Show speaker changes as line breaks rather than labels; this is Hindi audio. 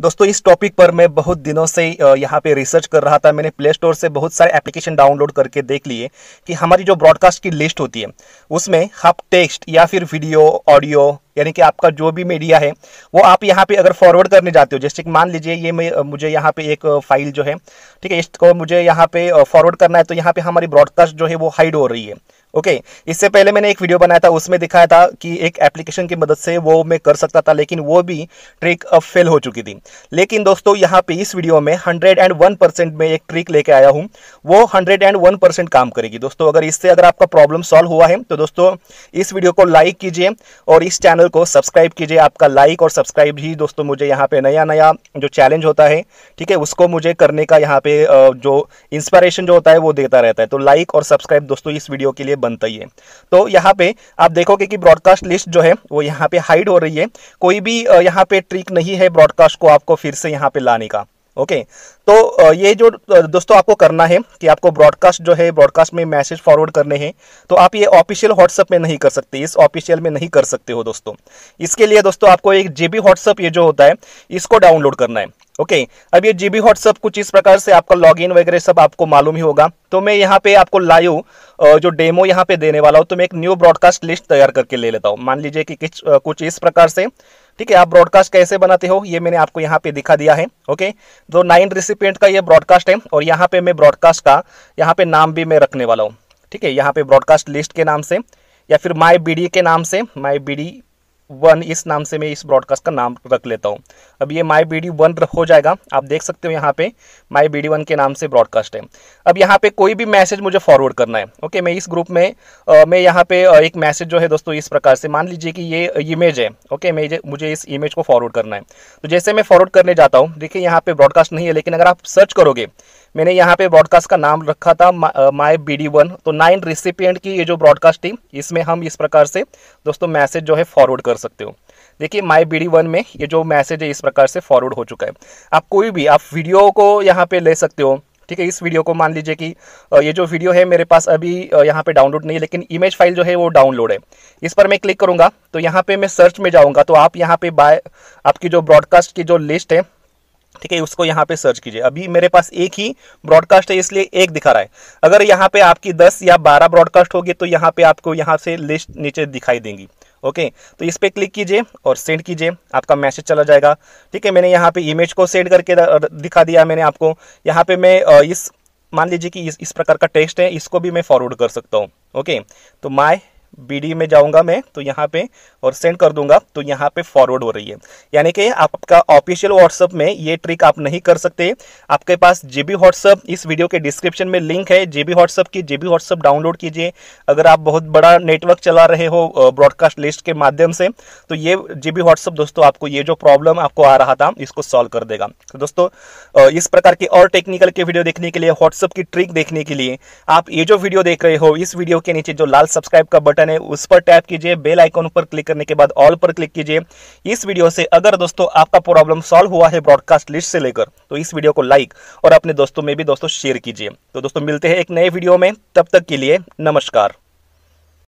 दोस्तों इस टॉपिक पर मैं बहुत दिनों से यहाँ पे रिसर्च कर रहा था मैंने प्ले स्टोर से बहुत सारे एप्लीकेशन डाउनलोड करके देख लिए कि हमारी जो ब्रॉडकास्ट की लिस्ट होती है उसमें आप टेक्स्ट या फिर वीडियो ऑडियो यानी कि आपका जो भी मीडिया है वो आप यहाँ पे अगर फॉरवर्ड करने जाते हो जैसे कि मान लीजिए ये मैं मुझे यहाँ पे एक फाइल जो है ठीक है इसको मुझे यहाँ पे फॉरवर्ड करना है तो यहाँ पे हमारी ब्रॉडकास्ट जो है वो हाइड हो रही है ओके okay, इससे पहले मैंने एक वीडियो बनाया था उसमें दिखाया था कि एक एप्लीकेशन की मदद से वो मैं कर सकता था लेकिन वो भी ट्रिक अब फेल हो चुकी थी लेकिन दोस्तों यहाँ पे इस वीडियो में 101 परसेंट में एक ट्रिक लेके आया हूँ वो 101 परसेंट काम करेगी दोस्तों अगर इससे अगर आपका प्रॉब्लम सॉल्व हुआ है तो दोस्तों इस वीडियो को लाइक कीजिए और इस चैनल को सब्सक्राइब कीजिए आपका लाइक और सब्सक्राइब ही दोस्तों मुझे यहाँ पर नया नया जो चैलेंज होता है ठीक है उसको मुझे करने का यहाँ पे जो इंस्पायरेशन जो होता है वो देता रहता है तो लाइक और सब्सक्राइब दोस्तों इस वीडियो के लिए बनता ही है तो यहाँ पे आप देखोगे कि ब्रॉडकास्ट लिस्ट जो है वो यहाँ पे हाइड हो रही है कोई भी यहाँ पे ट्रिक नहीं है ब्रॉडकास्ट को आपको फिर से यहाँ पे लाने का ओके तो ये जो दोस्तों आपको करना है कि आपको ब्रॉडकास्ट जो है ब्रॉडकास्ट में मैसेज फॉरवर्ड करने हैं तो आप ये ऑफिशियल व्हाट्सएप में नहीं कर सकते इस ऑफिशियल में नहीं कर सकते हो दोस्तों इसके लिए दोस्तों आपको एक जेबी व्हाट्सएप ये जो होता है इसको डाउनलोड करना है ओके okay, अब ये जीबी व्हाट्सअप कुछ इस प्रकार से आपका लॉगिन वगैरह सब आपको मालूम ही होगा तो मैं यहाँ पे आपको लाइव जो डेमो यहाँ पे देने वाला हूँ तो मैं एक न्यू ब्रॉडकास्ट लिस्ट तैयार करके ले लेता हूँ मान लीजिए कि किस कुछ इस प्रकार से ठीक है आप ब्रॉडकास्ट कैसे बनाते हो ये मैंने आपको यहाँ पे दिखा दिया है ओके जो नाइन रिसिपियंट का ये ब्रॉडकास्ट है और यहाँ पे मैं ब्रॉडकास्ट का यहाँ पे नाम भी मैं रखने वाला हूँ ठीक है यहाँ पे ब्रॉडकास्ट लिस्ट के नाम से या फिर माई बी के नाम से माई बी वन इस नाम से मैं इस ब्रॉडकास्ट का नाम रख लेता हूँ अब ये माई बी डी वन हो जाएगा आप देख सकते हो यहाँ पे माई बी डी वन के नाम से ब्रॉडकास्ट है अब यहाँ पे कोई भी मैसेज मुझे फॉरवर्ड करना है ओके मैं इस ग्रुप में आ, मैं यहाँ पे एक मैसेज जो है दोस्तों इस प्रकार से मान लीजिए कि ये इमेज है ओके मैं मुझे इस इमेज को फॉरवर्ड करना है तो जैसे मैं फॉरवर्ड करने जाता हूँ देखिए यहाँ पे ब्रॉडकास्ट नहीं है लेकिन अगर आप सर्च करोगे मैंने यहाँ पे ब्रॉडकास्ट का नाम रखा था माई बी डी वन तो नाइन रिसिपियंट की ये जो ब्रॉडकास्ट थी इसमें हम इस प्रकार से दोस्तों मैसेज जो है फॉरवर्ड कर सकते हो देखिए माई बी डी वन में ये जो मैसेज है इस प्रकार से फॉरवर्ड हो चुका है आप कोई भी आप वीडियो को यहाँ पे ले सकते हो ठीक है इस वीडियो को मान लीजिए कि ये जो वीडियो है मेरे पास अभी यहाँ पे डाउनलोड नहीं है लेकिन इमेज फाइल जो है वो डाउनलोड है इस पर मैं क्लिक करूँगा तो यहाँ पे मैं सर्च में जाऊँगा तो आप यहाँ पे बाय आपकी जो ब्रॉडकास्ट की जो लिस्ट है ठीक है उसको यहाँ पे सर्च कीजिए अभी मेरे पास एक ही ब्रॉडकास्ट है इसलिए एक दिखा रहा है अगर यहाँ पे आपकी 10 या 12 ब्रॉडकास्ट होगी तो यहाँ पे आपको यहाँ से लिस्ट नीचे दिखाई देंगी ओके तो इस पर क्लिक कीजिए और सेंड कीजिए आपका मैसेज चला जाएगा ठीक है मैंने यहाँ पे इमेज को सेंड करके दिखा दिया मैंने आपको यहाँ पे मैं इस मान लीजिए कि इस इस प्रकार का टेक्स्ट है इसको भी मैं फॉरवर्ड कर सकता हूँ ओके तो माई बीडी में जाऊंगा मैं तो यहाँ पे और सेंड कर दूंगा तो यहाँ पे फॉरवर्ड हो रही है यानी कि आपका ऑफिशियल व्हाट्सअप में ये ट्रिक आप नहीं कर सकते आपके पास जे बी व्हाट्सअप इस वीडियो के डिस्क्रिप्शन में लिंक है जे बी व्हाट्सअप की जे बी व्हाट्सअप डाउनलोड कीजिए अगर आप बहुत बड़ा नेटवर्क चला रहे हो ब्रॉडकास्ट लिस्ट के माध्यम से तो ये जे बी व्हाट्सअप दोस्तों आपको ये जो प्रॉब्लम आपको आ रहा था इसको सॉल्व कर देगा तो दोस्तों इस प्रकार की और टेक्निकल के वीडियो देखने के लिए व्हाट्सअप की ट्रिक देखने के लिए आप ये जो वीडियो देख रहे हो इस वीडियो के नीचे जो लाल सब्सक्राइब का बटन बटन है उस पर टैप कीजिए बेल आइकॉन पर क्लिक करने के बाद ऑल पर क्लिक कीजिए इस वीडियो से अगर दोस्तों आपका प्रॉब्लम सॉल्व हुआ है ब्रॉडकास्ट लिस्ट से लेकर तो इस वीडियो को लाइक और अपने दोस्तों में भी दोस्तों शेयर कीजिए तो दोस्तों मिलते हैं एक नए वीडियो में तब तक के लिए नमस्कार